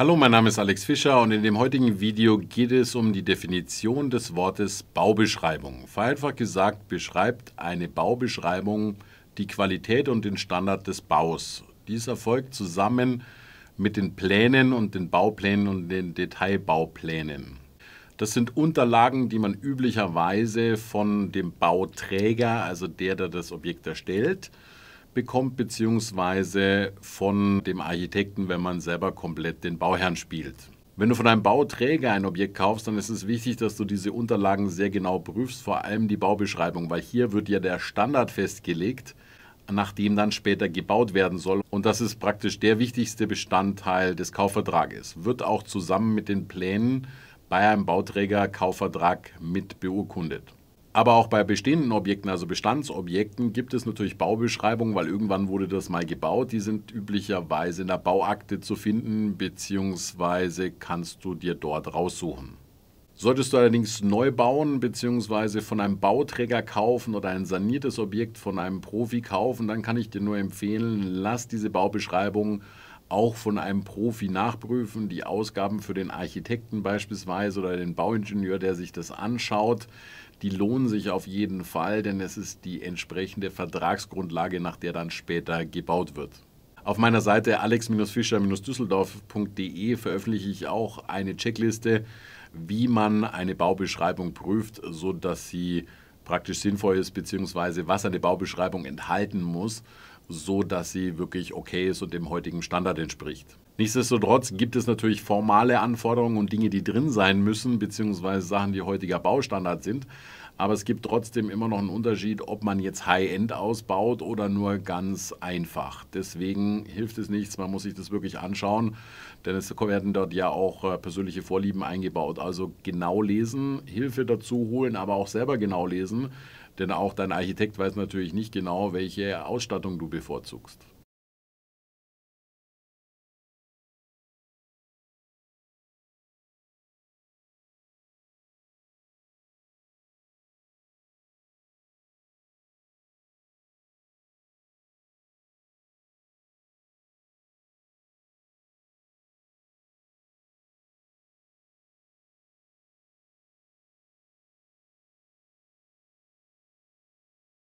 Hallo, mein Name ist Alex Fischer und in dem heutigen Video geht es um die Definition des Wortes Baubeschreibung. Vereinfacht gesagt beschreibt eine Baubeschreibung die Qualität und den Standard des Baus. Dies erfolgt zusammen mit den Plänen und den Bauplänen und den Detailbauplänen. Das sind Unterlagen, die man üblicherweise von dem Bauträger, also der, der das Objekt erstellt, bekommt, beziehungsweise von dem Architekten, wenn man selber komplett den Bauherrn spielt. Wenn du von einem Bauträger ein Objekt kaufst, dann ist es wichtig, dass du diese Unterlagen sehr genau prüfst, vor allem die Baubeschreibung, weil hier wird ja der Standard festgelegt, nach dem dann später gebaut werden soll. Und das ist praktisch der wichtigste Bestandteil des Kaufvertrages. Wird auch zusammen mit den Plänen bei einem Bauträger Kaufvertrag mit beurkundet. Aber auch bei bestehenden Objekten, also Bestandsobjekten, gibt es natürlich Baubeschreibungen, weil irgendwann wurde das mal gebaut. Die sind üblicherweise in der Bauakte zu finden, beziehungsweise kannst du dir dort raussuchen. Solltest du allerdings neu bauen bzw. von einem Bauträger kaufen oder ein saniertes Objekt von einem Profi kaufen, dann kann ich dir nur empfehlen, lass diese Baubeschreibung auch von einem Profi nachprüfen, die Ausgaben für den Architekten beispielsweise oder den Bauingenieur, der sich das anschaut, die lohnen sich auf jeden Fall, denn es ist die entsprechende Vertragsgrundlage, nach der dann später gebaut wird. Auf meiner Seite alex-fischer-düsseldorf.de veröffentliche ich auch eine Checkliste, wie man eine Baubeschreibung prüft, sodass sie praktisch sinnvoll ist, beziehungsweise was eine Baubeschreibung enthalten muss, so dass sie wirklich okay ist und dem heutigen Standard entspricht. Nichtsdestotrotz gibt es natürlich formale Anforderungen und Dinge, die drin sein müssen, beziehungsweise Sachen, die heutiger Baustandard sind. Aber es gibt trotzdem immer noch einen Unterschied, ob man jetzt High-End ausbaut oder nur ganz einfach. Deswegen hilft es nichts, man muss sich das wirklich anschauen, denn es werden dort ja auch äh, persönliche Vorlieben eingebaut. Also genau lesen, Hilfe dazu holen, aber auch selber genau lesen, denn auch dein Architekt weiß natürlich nicht genau, welche Ausstattung du bevorzugst.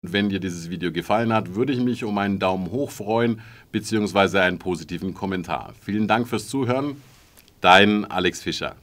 Wenn dir dieses Video gefallen hat, würde ich mich um einen Daumen hoch freuen bzw. einen positiven Kommentar. Vielen Dank fürs Zuhören. Dein Alex Fischer.